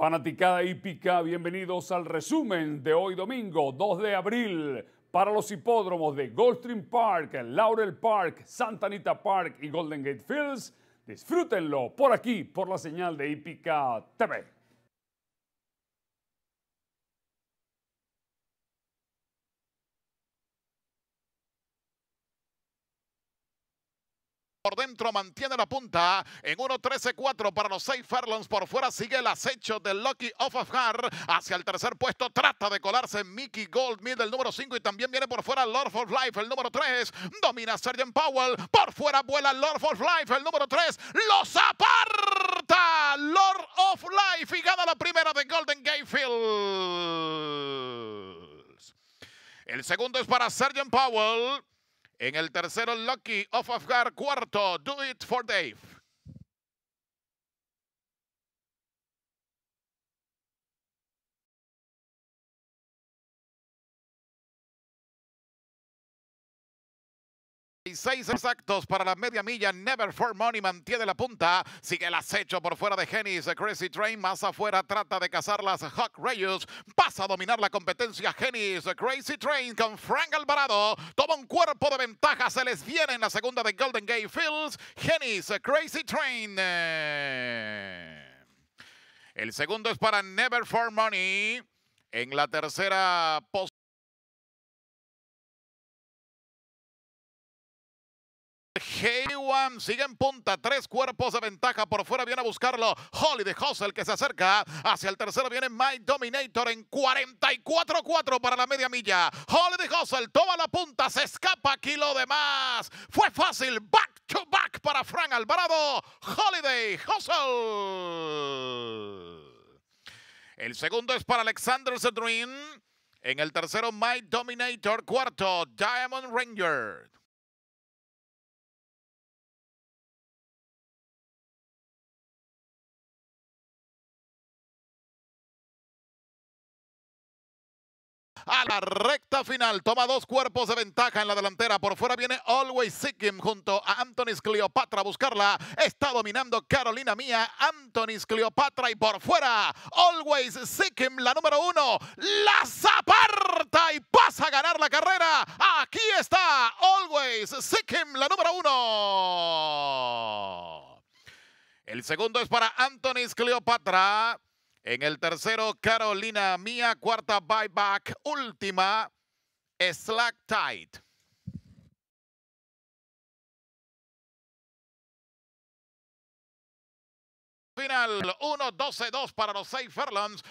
Fanaticada hípica, bienvenidos al resumen de hoy domingo 2 de abril para los hipódromos de Goldstream Park, Laurel Park, Santa Anita Park y Golden Gate Fields. Disfrútenlo por aquí, por la señal de hípica TV. Por dentro mantiene la punta en 1-13-4 para los 6 Farlons. Por fuera sigue el acecho de Lucky Off of Heart Hacia el tercer puesto trata de colarse Mickey Goldmill del el número 5. Y también viene por fuera Lord of Life, el número 3. Domina Sergeant Powell. Por fuera vuela Lord of Life, el número 3. Los aparta Lord of Life y gana la primera de Golden Gate El segundo es para Sergeant Powell. En el tercero, Lucky of Afgar. Cuarto, Do It for Dave. Seis exactos para la media milla. Never for Money mantiene la punta. Sigue el acecho por fuera de Genis. Eh, Crazy Train más afuera trata de cazar las Hawk Reyes. Pasa a dominar la competencia Genis. Eh, Crazy Train con Frank Alvarado. Toma un cuerpo de ventaja. Se les viene en la segunda de Golden Gate Fields. Genis, eh, Crazy Train. El segundo es para Never for Money. En la tercera posición. K1 sigue en punta. Tres cuerpos de ventaja. Por fuera viene a buscarlo Holiday Hustle que se acerca. Hacia el tercero viene My Dominator en 44-4 para la media milla. Holiday Hustle toma la punta. Se escapa aquí lo demás. Fue fácil. Back to back para Frank Alvarado. Holiday Hustle. El segundo es para Alexander Zedrin. En el tercero, My Dominator. Cuarto, Diamond Ranger. a la recta final. Toma dos cuerpos de ventaja en la delantera. Por fuera viene Always Sikkim junto a Antonis Cleopatra a buscarla. Está dominando Carolina Mía, Antonis Cleopatra y por fuera Always Sikkim, la número uno. La aparta y pasa a ganar la carrera. Aquí está Always Sikkim, la número uno. El segundo es para Antonis Cleopatra. En el tercero, Carolina Mía. Cuarta, Buyback. Última, Slack Tide. final. 1-12-2 para los 6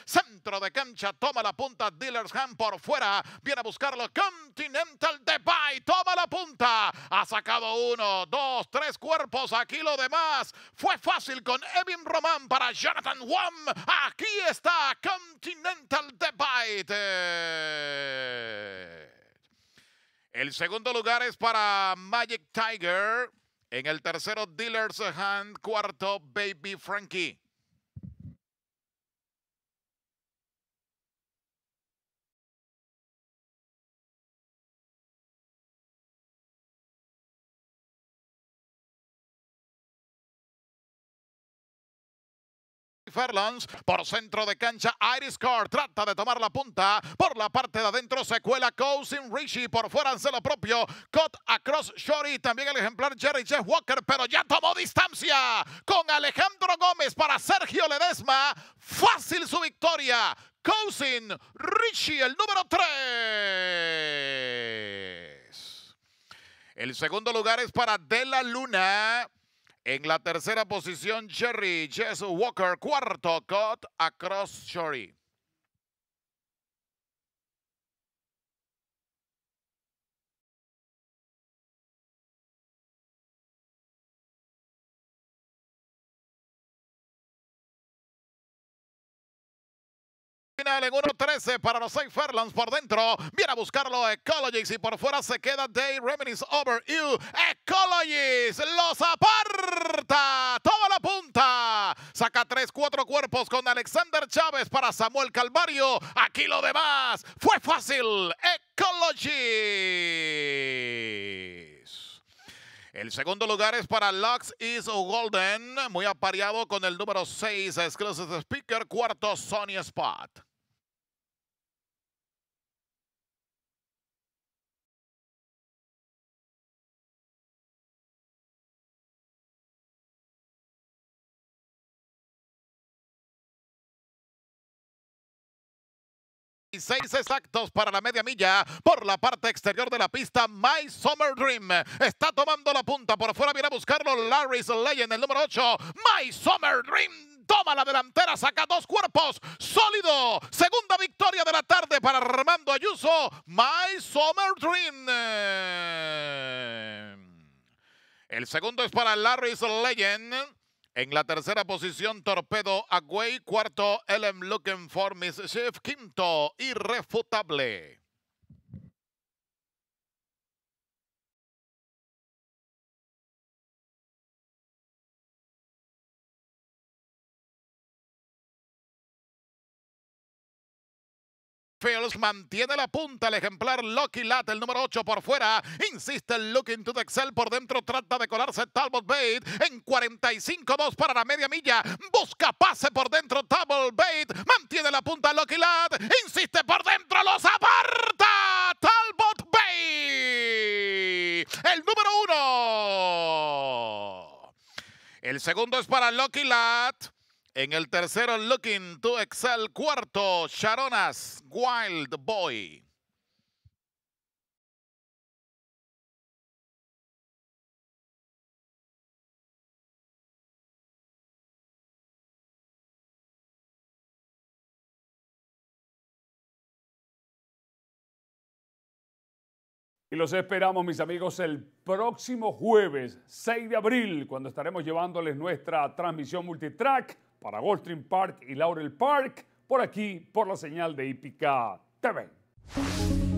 Centro de cancha. Toma la punta. Dillersham por fuera. Viene a buscarlo. Continental Depay. Toma la punta. Ha sacado uno, dos, tres cuerpos. Aquí lo demás. Fue fácil con Evin Roman para Jonathan Wam. Aquí está Continental Depay. El segundo lugar es para Magic Tiger. En el tercero, Dealer's Hand. Cuarto, Baby Frankie. Fairlands. por centro de cancha. Iris Carr trata de tomar la punta por la parte de adentro. secuela cuela Cousin Richie por fuera. lo propio. cut across Shorty. También el ejemplar Jerry Jeff Walker. Pero ya tomó distancia con Alejandro Gómez para Sergio Ledesma. Fácil su victoria. Cousin Richie, el número 3. El segundo lugar es para De la Luna. En la tercera posición, Jerry Jess Walker. Cuarto, cut Across Shorey. en 1-13 para los 6 Fairlands por dentro. Viene a buscarlo Ecologies y por fuera se queda Day Reminis Over You. Ecologies los aparta. Toma la punta. Saca 3-4 cuerpos con Alexander Chávez para Samuel Calvario. Aquí lo demás fue fácil. Ecologies. El segundo lugar es para Lux Is Golden, muy apareado con el número 6, Exclusive Speaker, cuarto Sony Spot. seis exactos para la media milla por la parte exterior de la pista. My Summer Dream está tomando la punta. Por afuera viene a buscarlo Larry's Legend, el número 8. My Summer Dream toma la delantera, saca dos cuerpos. Sólido. Segunda victoria de la tarde para Armando Ayuso. My Summer Dream. El segundo es para Larry's Legend. En la tercera posición, Torpedo Agüey. Cuarto, LM Looking for Miss Chef. Quinto, Irrefutable. Fields mantiene la punta el ejemplar Lucky Lat, el número 8 por fuera. Insiste el Looking to the Excel por dentro. Trata de colarse Talbot Bait en 45 2 para la media milla. Busca pase por dentro Talbot Bait. Mantiene la punta Lucky Lat. Insiste por dentro. Los aparta Talbot Bait. El número 1. El segundo es para Lucky Lat. En el tercero, Looking to Excel. Cuarto, Sharonas, Wild Boy. Y los esperamos, mis amigos, el próximo jueves 6 de abril, cuando estaremos llevándoles nuestra transmisión multitrack para Goldstream Park y Laurel Park, por aquí, por la señal de Hípica TV.